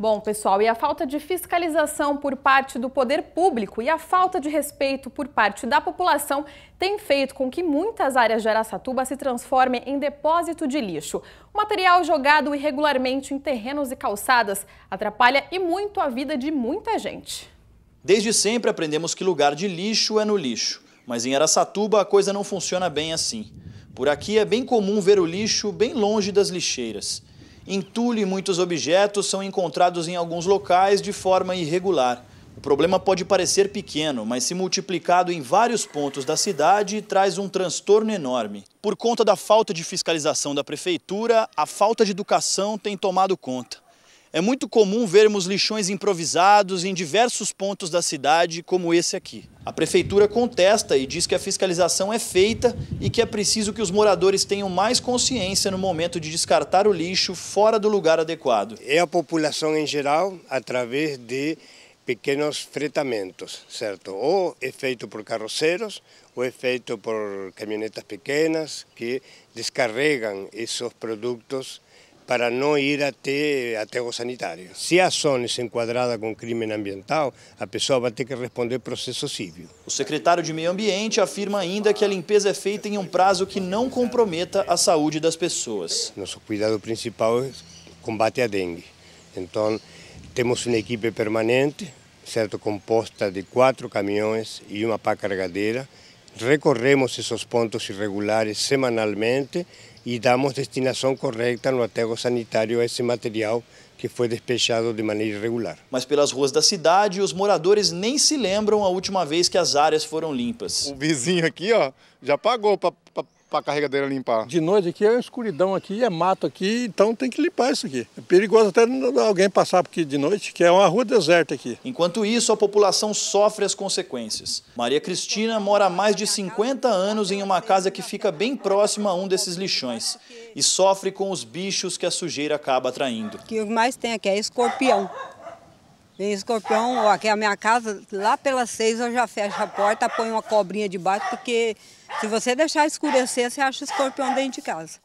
Bom, pessoal, e a falta de fiscalização por parte do poder público e a falta de respeito por parte da população tem feito com que muitas áreas de Araçatuba se transformem em depósito de lixo. O material jogado irregularmente em terrenos e calçadas atrapalha e muito a vida de muita gente. Desde sempre aprendemos que lugar de lixo é no lixo, mas em Araçatuba a coisa não funciona bem assim. Por aqui é bem comum ver o lixo bem longe das lixeiras. Entulho e muitos objetos são encontrados em alguns locais de forma irregular. O problema pode parecer pequeno, mas se multiplicado em vários pontos da cidade, traz um transtorno enorme. Por conta da falta de fiscalização da prefeitura, a falta de educação tem tomado conta. É muito comum vermos lixões improvisados em diversos pontos da cidade, como esse aqui. A prefeitura contesta e diz que a fiscalização é feita e que é preciso que os moradores tenham mais consciência no momento de descartar o lixo fora do lugar adequado. É a população em geral, através de pequenos fretamentos, certo? Ou é feito por carroceiros, ou é feito por caminhonetas pequenas que descarregam esses produtos para não ir até, até o sanitário. Se há ações enquadrada com crime ambiental, a pessoa vai ter que responder processo civil. O secretário de Meio Ambiente afirma ainda que a limpeza é feita em um prazo que não comprometa a saúde das pessoas. Nosso cuidado principal é combate à dengue. Então, temos uma equipe permanente, certo, composta de quatro caminhões e uma pá cargadeira, Recorremos esses pontos irregulares semanalmente e damos destinação correta no aterro sanitário a esse material que foi despejado de maneira irregular. Mas pelas ruas da cidade, os moradores nem se lembram a última vez que as áreas foram limpas. O vizinho aqui ó, já pagou para para a carregadeira limpar. De noite aqui é escuridão aqui, é mato aqui, então tem que limpar isso aqui. É perigoso até alguém passar aqui de noite, que é uma rua deserta aqui. Enquanto isso, a população sofre as consequências. Maria Cristina mora há mais de 50 anos em uma casa que fica bem próxima a um desses lixões e sofre com os bichos que a sujeira acaba atraindo. O que mais tem aqui é escorpião. Vem escorpião, aqui é a minha casa, lá pelas seis eu já fecho a porta, ponho uma cobrinha debaixo, porque se você deixar escurecer, você acha escorpião dentro de casa.